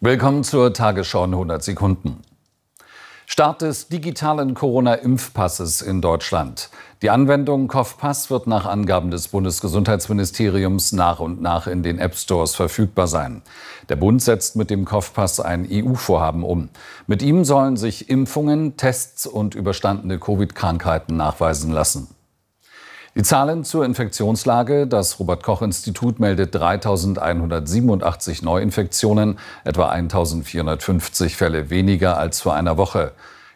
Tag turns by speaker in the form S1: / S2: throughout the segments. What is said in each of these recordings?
S1: Willkommen zur Tagesschau in 100 Sekunden. Start des digitalen Corona-Impfpasses in Deutschland. Die Anwendung Kopfpass wird nach Angaben des Bundesgesundheitsministeriums nach und nach in den App Stores verfügbar sein. Der Bund setzt mit dem Kopfpass ein EU-Vorhaben um. Mit ihm sollen sich Impfungen, Tests und überstandene Covid-Krankheiten nachweisen lassen. Die Zahlen zur Infektionslage. Das Robert Koch Institut meldet 3.187 Neuinfektionen, etwa 1.450 Fälle weniger als vor einer Woche.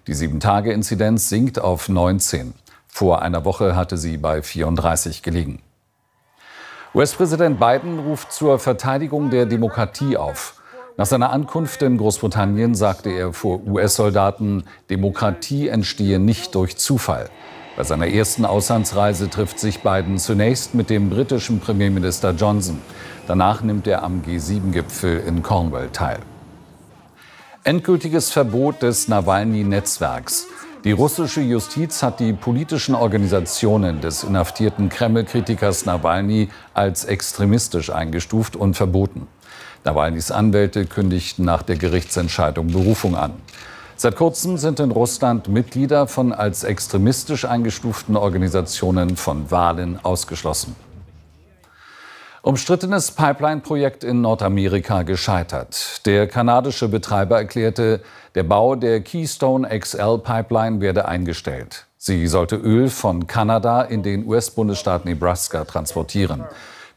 S1: Die 7-Tage-Inzidenz sinkt auf 19. Vor einer Woche hatte sie bei 34 gelegen. US-Präsident Biden ruft zur Verteidigung der Demokratie auf. Nach seiner Ankunft in Großbritannien sagte er vor US-Soldaten, Demokratie entstehe nicht durch Zufall. Bei seiner ersten Auslandsreise trifft sich Biden zunächst mit dem britischen Premierminister Johnson. Danach nimmt er am G7-Gipfel in Cornwall teil. Endgültiges Verbot des Nawalny-Netzwerks. Die russische Justiz hat die politischen Organisationen des inhaftierten Kreml-Kritikers Nawalny als extremistisch eingestuft und verboten. Nawalnys Anwälte kündigten nach der Gerichtsentscheidung Berufung an. Seit kurzem sind in Russland Mitglieder von als extremistisch eingestuften Organisationen von Wahlen ausgeschlossen. Umstrittenes Pipeline-Projekt in Nordamerika gescheitert. Der kanadische Betreiber erklärte, der Bau der Keystone XL Pipeline werde eingestellt. Sie sollte Öl von Kanada in den US-Bundesstaat Nebraska transportieren.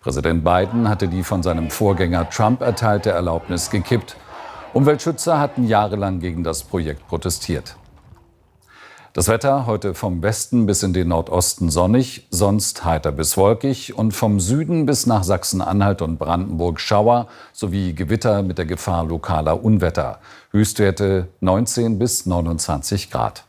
S1: Präsident Biden hatte die von seinem Vorgänger Trump erteilte Erlaubnis gekippt. Umweltschützer hatten jahrelang gegen das Projekt protestiert. Das Wetter heute vom Westen bis in den Nordosten sonnig, sonst heiter bis wolkig und vom Süden bis nach Sachsen-Anhalt und Brandenburg Schauer sowie Gewitter mit der Gefahr lokaler Unwetter. Höchstwerte 19 bis 29 Grad.